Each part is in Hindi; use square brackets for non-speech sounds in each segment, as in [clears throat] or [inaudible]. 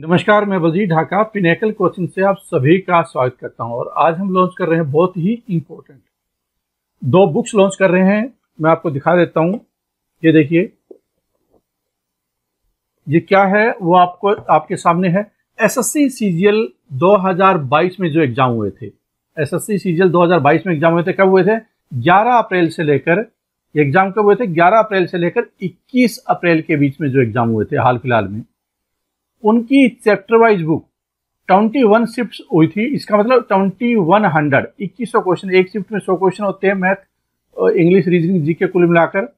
नमस्कार मैं वजीर ढाका पिनेकल कोचिंग से आप सभी का स्वागत करता हूं और आज हम लॉन्च कर रहे हैं बहुत ही इम्पोर्टेंट दो बुक्स लॉन्च कर रहे हैं मैं आपको दिखा देता हूं ये देखिए ये क्या है वो आपको आपके सामने है एसएससी सीजीएल 2022 में जो एग्जाम हुए थे एसएससी सीजीएल 2022 में एग्जाम हुए थे कब हुए थे 11 अप्रैल से लेकर एग्जाम कब हुए थे 11 अप्रैल से लेकर 21 अप्रैल के बीच में जो एग्जाम हुए थे हाल फिलहाल में उनकी chapter wise book twenty one shift हुई थी इसका मतलब ट्वेंटी वन हंड्रेड इक्कीस सौ क्वेश्चन एक शिफ्ट में सौ क्वेश्चन होते हैं मैथ इंग्लिश रीजनिंग जी के कुल मिलाकर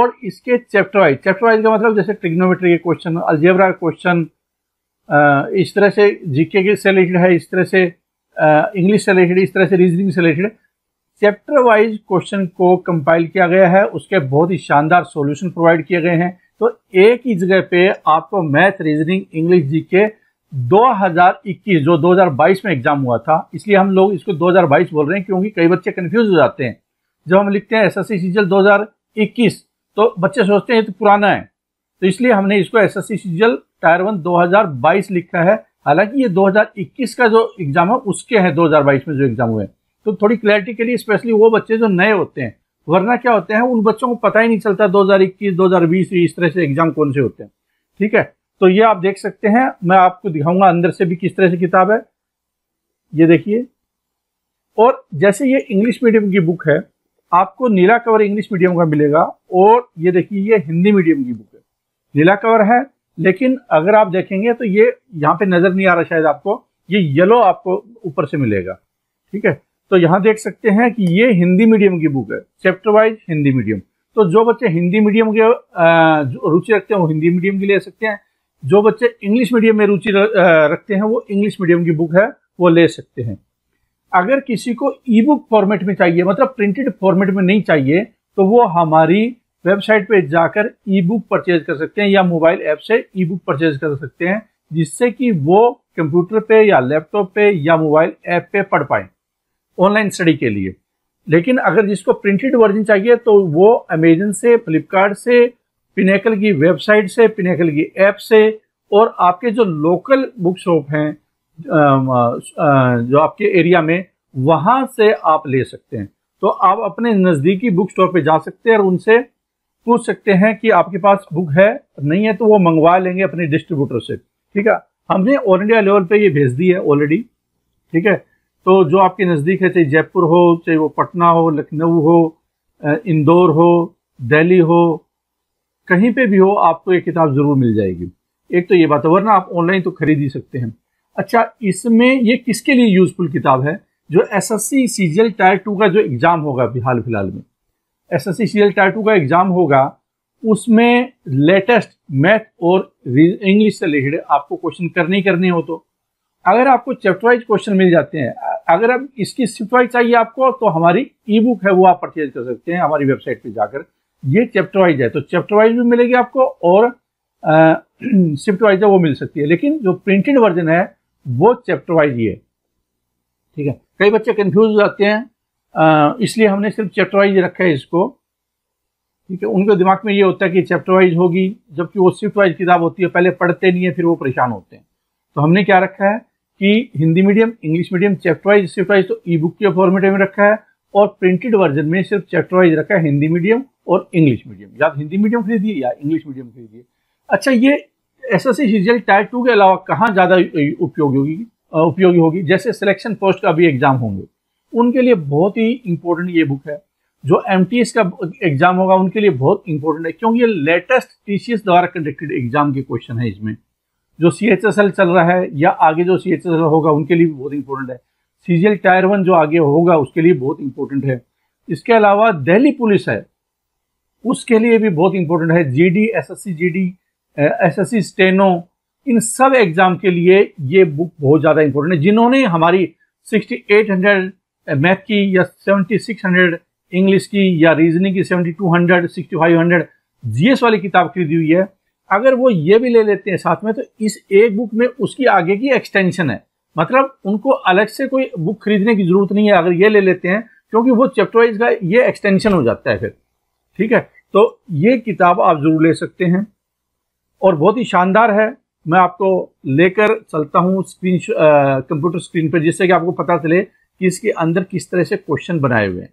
और इसके चैप्टर वाइज चैप्टर वाइज का मतलब जैसे ट्रिग्नोमेट्री के क्वेश्चन अलजेबरा क्वेश्चन इस तरह से जीके के से रिलेटेड है इस तरह से इंग्लिश से रिलेटेड इस तरह से रीजनिंग से रिलेटेड चैप्टर वाइज क्वेश्चन को कंपाइल किया गया है उसके बहुत ही शानदार सॉल्यूशन प्रोवाइड किए गए हैं तो एक ही जगह पे आपको मैथ रीजनिंग इंग्लिश जी के 2021 जो 2022 में एग्जाम हुआ था इसलिए हम लोग इसको 2022 बोल रहे हैं क्योंकि कई बच्चे कंफ्यूज हो जाते हैं जब हम लिखते हैं एस एस सी 2021 तो बच्चे सोचते हैं तो पुराना है तो इसलिए हमने इसको S S C tier one 2022 लिखा है हालांकि ये 2021 का जो एग्जाम है उसके हैं 2022 में जो एग्जाम हुए तो थोड़ी क्लैरिटी के लिए स्पेशली वो बच्चे जो नए होते हैं वरना क्या होता है उन बच्चों को पता ही नहीं चलता 2021 2020 इस तरह से एग्जाम कौन से होते हैं ठीक है तो ये आप देख सकते हैं मैं आपको दिखाऊंगा अंदर से भी किस तरह से किताब है ये देखिए और जैसे ये इंग्लिश मीडियम की बुक है आपको नीला कवर इंग्लिश मीडियम का मिलेगा और ये देखिए ये हिंदी मीडियम की बुक है नीला कवर है लेकिन अगर आप देखेंगे तो ये यहाँ पे नजर नहीं आ रहा शायद आपको ये येलो आपको ऊपर से मिलेगा ठीक है तो यहां देख सकते हैं कि ये हिंदी मीडियम की बुक है चैप्टर वाइज हिंदी मीडियम तो जो बच्चे हिंदी मीडियम के रुचि रखते हैं वो हिंदी मीडियम की ले सकते हैं जो बच्चे इंग्लिश मीडियम में रुचि रखते हैं वो इंग्लिश मीडियम की बुक है वो ले सकते हैं अगर किसी को ई बुक फॉर्मेट में चाहिए मतलब प्रिंटेड फॉर्मेट में नहीं चाहिए तो वो हमारी वेबसाइट पे जाकर ई बुक परचेज कर सकते हैं या मोबाइल ऐप से ई बुक परचेज कर सकते हैं जिससे कि वो कंप्यूटर पे या लैपटॉप पे या मोबाइल ऐप पे पढ़ पाएं ऑनलाइन स्टडी के लिए लेकिन अगर जिसको प्रिंटेड वर्जन चाहिए तो वो अमेजन से फ्लिपकार्ट से पिनेकल की वेबसाइट से पिनेकल की ऐप से और आपके जो लोकल बुक शॉप हैं जो आपके एरिया में वहाँ से आप ले सकते हैं तो आप अपने नज़दीकी बुक स्टोर पे जा सकते हैं और उनसे पूछ सकते हैं कि आपके पास बुक है नहीं है तो वो मंगवा लेंगे अपने डिस्ट्रीब्यूटर से ठीक है हमने ऑल इंडिया लेवल पे ये भेज दी है ऑलरेडी ठीक है तो जो आपके नज़दीक है चाहे जयपुर हो चाहे वो पटना हो लखनऊ हो इंदौर हो दिल्ली हो कहीं पे भी हो आपको ये किताब ज़रूर मिल जाएगी एक तो ये बात है वरना आप ऑनलाइन तो खरीद ही सकते हैं अच्छा इसमें ये किसके लिए यूज़फुल किताब है जो S S C C G L tier two का जो एग्ज़ाम होगा अभी हाल फिलहाल में S S C C L tier two का एग्ज़ाम होगा उसमें लेटेस्ट मैथ और इंग्लिश से रिलेटेड आपको क्वेश्चन करने ही करने हो तो अगर आपको चैप्टर वाइज क्वेश्चन मिल जाते हैं अगर अब इसकी शिफ्ट वाइज चाहिए आपको तो हमारी ई बुक है वो आप परचेज कर सकते हैं हमारी वेबसाइट पे जाकर ये चैप्टर वाइज है तो चैप्टर वाइज भी मिलेगी आपको और शिफ्ट वाइज है वो मिल सकती है लेकिन जो प्रिंटेड वर्जन है वो चैप्टर वाइज ही है ठीक है कई बच्चे कन्फ्यूज हो जाते हैं इसलिए हमने सिर्फ चैप्टर वाइज रखा है इसको ठीक है उनके दिमाग में ये होता है कि चैप्टर वाइज होगी जबकि वो शिफ्ट वाइज किताब होती है पहले पढ़ते नहीं है फिर वो परेशान होते हैं तो हमने क्या रखा है कि Hindi medium English medium chapter wise shift wise तो ई बुक के फॉर्मेट में रखा है और प्रिंटेड वर्जन में सिर्फ चैप्टर वाइज रखा है हिंदी मीडियम और इंग्लिश मीडियम या तो हिंदी मीडियम खरीदिए या इंग्लिश मीडियम खरीदिए अच्छा ये S S C tier two के अलावा कहाँ ज़्यादा उपयोगी होगी उपयोगी होगी जैसे सिलेक्शन पोस्ट का भी एग्जाम होंगे उनके लिए बहुत ही इंपॉर्टेंट ये बुक है जो एम का एग्जाम होगा उनके लिए बहुत इंपॉर्टेंट है क्योंकि ये लेटेस्ट टी द्वारा कंडक्टेड एग्जाम के क्वेश्चन है इसमें जो सी एच एस एल चल रहा है या आगे जो सी एच एस एल होगा उनके लिए भी बहुत इंपॉर्टेंट है C G L tier one जो आगे होगा उसके लिए बहुत इंपॉर्टेंट है इसके अलावा दिल्ली पुलिस है उसके लिए भी बहुत इंपॉर्टेंट है G D S S C G D S S C steno इन सब एग्जाम के लिए ये बुक बहुत ज़्यादा इंपॉर्टेंट है जिन्होंने हमारी सिक्सटी एट हंड्रेड मैथ की या सेवेंटी सिक्स हंड्रेड इंग्लिश की या रीजनिंग की seventy two hundred sixty hundred G GS वाली किताब खरीदी हुई है अगर वो ये भी ले लेते हैं साथ में तो इस एक बुक में उसकी आगे की एक्सटेंशन है मतलब उनको अलग से कोई बुक खरीदने की जरूरत नहीं है अगर ये ले लेते हैं क्योंकि वो चैप्टर वाइज का ये एक्सटेंशन हो जाता है फिर ठीक है तो ये किताब आप जरूर ले सकते हैं और बहुत ही शानदार है मैं आपको लेकर चलता हूँ स्क्रीन कंप्यूटर स्क्रीन पर जिससे कि आपको पता चले कि इसके अंदर किस तरह से क्वेश्चन बनाए हुए हैं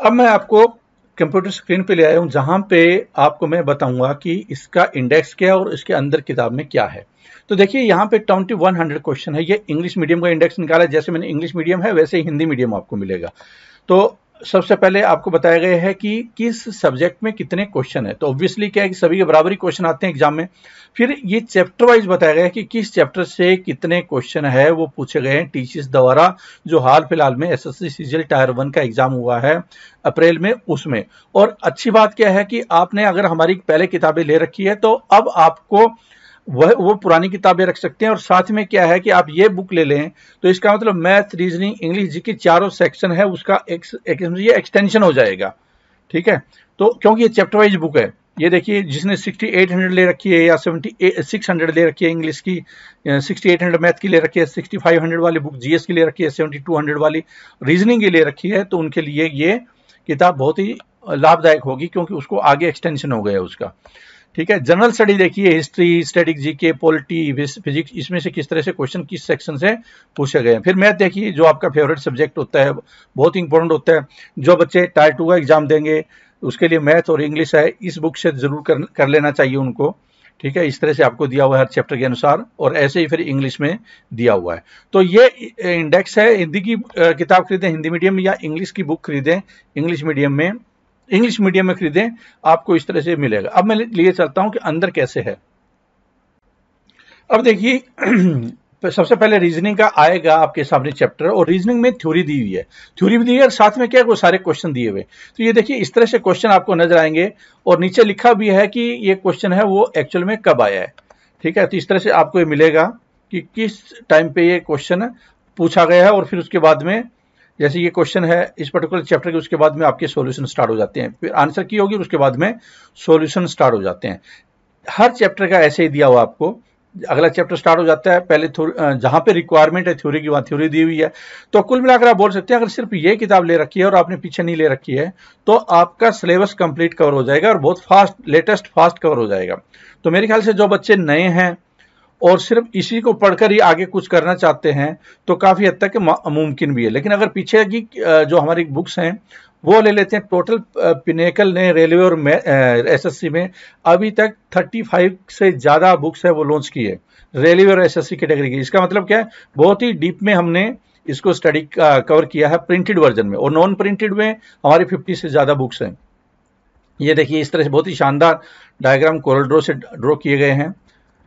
अब मैं आपको कंप्यूटर स्क्रीन पे ले आया हूँ जहाँ पे आपको मैं बताऊंगा कि इसका इंडेक्स क्या है और इसके अंदर किताब में क्या है तो देखिए यहाँ पे ट्वेंटी वन हंड्रेड क्वेश्चन है ये इंग्लिश मीडियम का इंडेक्स निकाला जैसे मैंने इंग्लिश मीडियम है वैसे ही हिंदी मीडियम आपको मिलेगा तो सबसे पहले आपको बताया गया है कि किस सब्जेक्ट में कितने क्वेश्चन है तो ऑब्वियसली क्या है कि सभी के बराबरी क्वेश्चन आते हैं एग्जाम में फिर ये चैप्टर वाइज बताया गया है कि किस चैप्टर से कितने क्वेश्चन है वो पूछे गए हैं टीचर्स द्वारा जो हाल फिलहाल में एसएससी सीजल टायर वन का एग्जाम हुआ है अप्रैल में उसमें और अच्छी बात क्या है कि आपने अगर हमारी पहले किताबें ले रखी है तो अब आपको वह वो पुरानी किताबें रख सकते हैं और साथ में क्या है कि आप ये बुक ले लें तो इसका मतलब मैथ रीजनिंग इंग्लिश जी की चारों सेक्शन है उसका एक, एक ये एक्सटेंशन हो जाएगा ठीक है तो क्योंकि ये चैप्टर वाइज बुक है ये देखिए जिसने 6800 ले रखी है या 7600 ले रखी है इंग्लिश की 6800 मैथ की ले रखी है 6500 वाली बुक जीएस की ले रखी है 7200 वाली रीजनिंग की ले रखी है तो उनके लिए ये किताब बहुत ही लाभदायक होगी क्योंकि उसको आगे एक्सटेंशन हो गया है उसका ठीक है जनरल स्टडी देखिए history study GK polity physics इसमें से किस तरह से क्वेश्चन किस सेक्शन से पूछे गए हैं फिर मैथ देखिए जो आपका फेवरेट सब्जेक्ट होता है बहुत इंपॉर्टेंट होता है जो बच्चे टायर टू का एग्जाम देंगे उसके लिए मैथ और इंग्लिश है इस बुक से जरूर कर, कर लेना चाहिए उनको ठीक है इस तरह से आपको दिया हुआ है हर चैप्टर के अनुसार और ऐसे ही फिर इंग्लिश में दिया हुआ है तो ये इंडेक्स है हिंदी की किताब खरीदें हिंदी मीडियम या इंग्लिश की बुक खरीदें इंग्लिश मीडियम में इंग्लिश मीडियम में खरीदें आपको इस तरह से मिलेगा अब मैं लिए चलता हूं कि अंदर कैसे है अब देखिए [clears throat] सबसे पहले रीजनिंग का आएगा आपके सामने चैप्टर और रीजनिंग में थ्योरी दी हुई है थ्योरी भी दी है और साथ में क्या वो सारे क्वेश्चन दिए हुए तो ये देखिए इस तरह से क्वेश्चन आपको नजर आएंगे और नीचे लिखा भी है कि ये क्वेश्चन है वो एक्चुअल में कब आया है ठीक है तो इस तरह से आपको ये मिलेगा कि किस टाइम पे ये क्वेश्चन पूछा गया है और फिर उसके बाद में जैसे ये क्वेश्चन है इस पर्टिकुलर चैप्टर के उसके बाद में आपके सॉल्यूशन स्टार्ट हो जाते हैं फिर आंसर की होगी उसके बाद में सॉल्यूशन स्टार्ट हो जाते हैं हर चैप्टर का ऐसे ही दिया हुआ आपको अगला चैप्टर स्टार्ट हो जाता है पहले जहाँ पे रिक्वायरमेंट है थ्योरी की वहाँ थ्योरी दी हुई है तो कुल मिलाकर आप बोल सकते हैं अगर सिर्फ ये किताब ले रखी है और आपने पीछे नहीं ले रखी है तो आपका सिलेबस कंप्लीट कवर हो जाएगा और बहुत फास्ट लेटेस्ट फास्ट कवर हो जाएगा तो मेरे ख्याल से जो बच्चे नए हैं और सिर्फ इसी को पढ़कर ही आगे कुछ करना चाहते हैं तो काफ़ी हद तक मुमकिन भी है लेकिन अगर पीछे की जो हमारी बुक्स हैं वो ले लेते हैं टोटल पिनेकल ने रेलवे और एसएससी में अभी तक 35 से ज़्यादा बुक्स है वो लॉन्च की है रेलवे और एसएससी कैटेगरी की इसका मतलब क्या है बहुत ही डीप में हमने इसको स्टडी कवर किया है प्रिंटेड वर्जन में और नॉन प्रिंटेड में हमारी 50 से ज़्यादा बुक्स हैं ये देखिए इस तरह से बहुत ही शानदार डायग्राम कोरल ड्रो से ड्रॉ किए गए हैं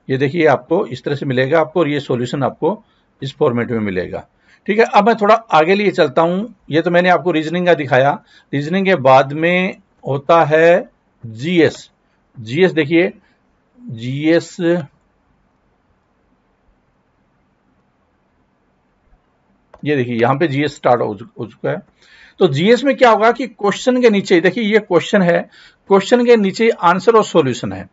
ये देखिए आपको इस तरह से मिलेगा आपको और ये सॉल्यूशन आपको इस फॉर्मेट में मिलेगा ठीक है अब मैं थोड़ा आगे लिए चलता हूँ ये तो मैंने आपको रीजनिंग का दिखाया रीजनिंग के बाद में होता है जीएस जीएस देखिए जीएस ये देखिए यहां पे जीएस स्टार्ट हो चुका है तो जीएस में क्या होगा कि क्वेश्चन के नीचे देखिए ये क्वेश्चन है क्वेश्चन के नीचे आंसर और सॉल्यूशन है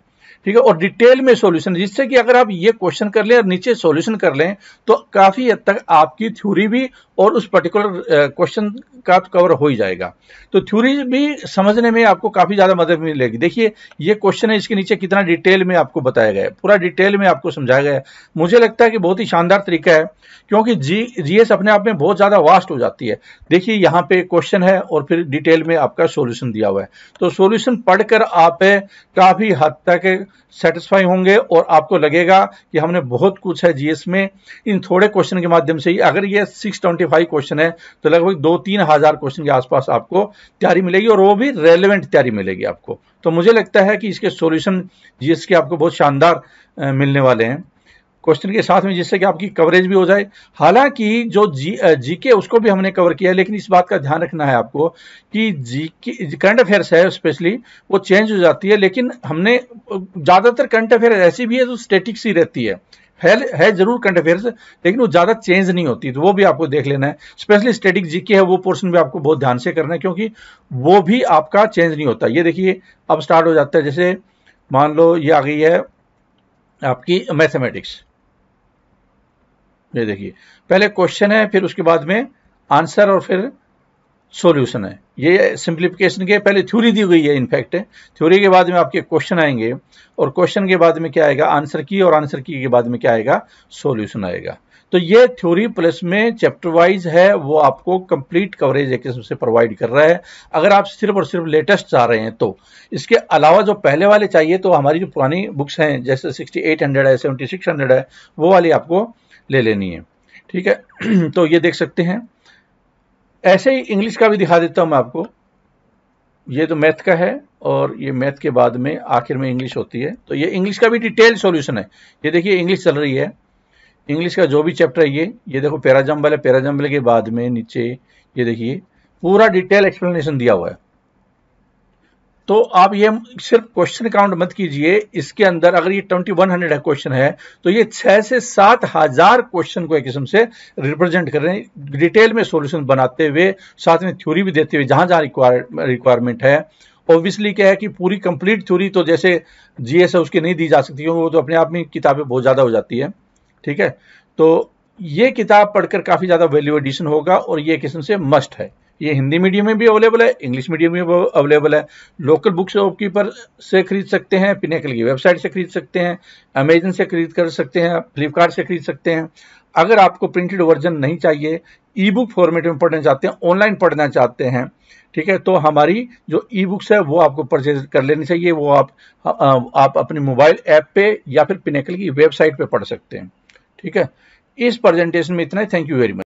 ठीक है और डिटेल में सॉल्यूशन जिससे कि अगर आप ये क्वेश्चन कर लें और नीचे सॉल्यूशन कर लें तो काफी हद तक आपकी थ्योरी भी और उस पर्टिकुलर क्वेश्चन का कवर हो ही जाएगा तो थ्योरी भी समझने में आपको काफ़ी ज़्यादा मदद मिलेगी देखिए ये क्वेश्चन है इसके नीचे कितना डिटेल में आपको बताया गया है पूरा डिटेल में आपको समझाया गया है मुझे लगता है कि बहुत ही शानदार तरीका है क्योंकि जी जी अपने आप में बहुत ज़्यादा वास्ट हो जाती है देखिए यहाँ पे क्वेश्चन है और फिर डिटेल में आपका सोल्यूशन दिया हुआ है तो सोल्यूशन पढ़कर आप काफ़ी हद तक सेटिस्फाई होंगे और आपको लगेगा कि हमने बहुत कुछ है जीएस में इन थोड़े क्वेश्चन के माध्यम से ही अगर ये 625 क्वेश्चन है तो लगभग दो तीन हजार क्वेश्चन के आसपास आपको तैयारी मिलेगी और वो भी रेलिवेंट तैयारी मिलेगी आपको तो मुझे लगता है कि इसके सोल्यूशन जीएस के आपको बहुत शानदार मिलने वाले हैं क्वेश्चन के साथ में जिससे कि आपकी कवरेज भी हो जाए हालांकि जो जी जीके उसको भी हमने कवर किया है लेकिन इस बात का ध्यान रखना है आपको कि जीके करंट अफेयर्स है स्पेशली वो चेंज हो जाती है लेकिन हमने ज़्यादातर करंट अफेयर ऐसी भी है जो स्टेटिक सी रहती है है है जरूर करंट अफेयर्स लेकिन वो ज़्यादा चेंज नहीं होती तो वो भी आपको देख लेना है स्पेशली स्टेटिक जीके है वो पोर्शन भी आपको बहुत ध्यान से करना है क्योंकि वो भी आपका चेंज नहीं होता ये देखिए अब स्टार्ट हो जाता है जैसे मान लो ये आ गई है आपकी मैथमेटिक्स ये देखिए पहले क्वेश्चन है फिर उसके बाद में आंसर और फिर सॉल्यूशन है ये सिंप्लीफिकेशन के पहले थ्योरी दी गई है इनफैक्ट थ्योरी के बाद में आपके क्वेश्चन आएंगे और क्वेश्चन के बाद में क्या आएगा आंसर की और आंसर की के बाद में क्या आएगा सॉल्यूशन आएगा तो ये थ्योरी प्लस में चैप्टर वाइज है वो आपको कंप्लीट कवरेज एक किस्म से प्रोवाइड कर रहा है अगर आप सिर्फ और सिर्फ लेटेस्ट चाह रहे हैं तो इसके अलावा जो पहले वाले चाहिए तो हमारी जो पुरानी बुक्स हैं जैसे सिक्सटी एट हंड्रेड है सेवेंटी सिक्स हंड्रेड है वो वाली आपको ले लेनी है ठीक है [clears throat] तो ये देख सकते हैं ऐसे ही इंग्लिश का भी दिखा देता हूँ मैं आपको ये तो मैथ का है और ये मैथ के बाद में आखिर में इंग्लिश होती है तो ये इंग्लिश का भी डिटेल सॉल्यूशन है ये देखिए इंग्लिश चल रही है इंग्लिश का जो भी चैप्टर है ये ये देखो पैराजम्बल है पैराजम्बल के बाद में नीचे ये देखिए पूरा डिटेल एक्सप्लेनेशन दिया हुआ है तो आप ये सिर्फ क्वेश्चन काउंट मत कीजिए इसके अंदर अगर ये ट्वेंटी वन हंड्रेड है क्वेश्चन है तो ये छह से सात हजार क्वेश्चन को एक किस्म से रिप्रेजेंट कर रहे हैं डिटेल में सॉल्यूशन बनाते हुए साथ में थ्योरी भी देते हुए जहां जहां रिक्वायरमेंट है ऑब्वियसली क्या है कि पूरी कंप्लीट थ्योरी तो जैसे जीएस है उसकी नहीं दी जा सकती क्योंकि वो तो अपने आप में किताबें बहुत ज़्यादा हो जाती है ठीक है तो ये किताब पढ़कर काफ़ी ज़्यादा वैल्यू एडिशन होगा और ये किस्म से मस्ट है ये हिंदी मीडियम में भी अवेलेबल है इंग्लिश मीडियम में भी अवेलेबल है लोकल बुक शॉपकीपर से खरीद सकते हैं पिनेकल की वेबसाइट से खरीद सकते हैं अमेजन से खरीद कर सकते हैं फ्लिपकार्ट से खरीद सकते हैं अगर आपको प्रिंटेड वर्जन नहीं चाहिए ई बुक फॉर्मेट में पढ़ना चाहते हैं ऑनलाइन पढ़ना चाहते हैं ठीक है तो हमारी जो ई बुक्स है वो आपको परचेज कर लेनी चाहिए वो आप आप अपने मोबाइल ऐप पे या फिर पिनेकल की वेबसाइट पे पढ़ सकते हैं ठीक है इस प्रेजेंटेशन में इतना थैंक यू वेरी मच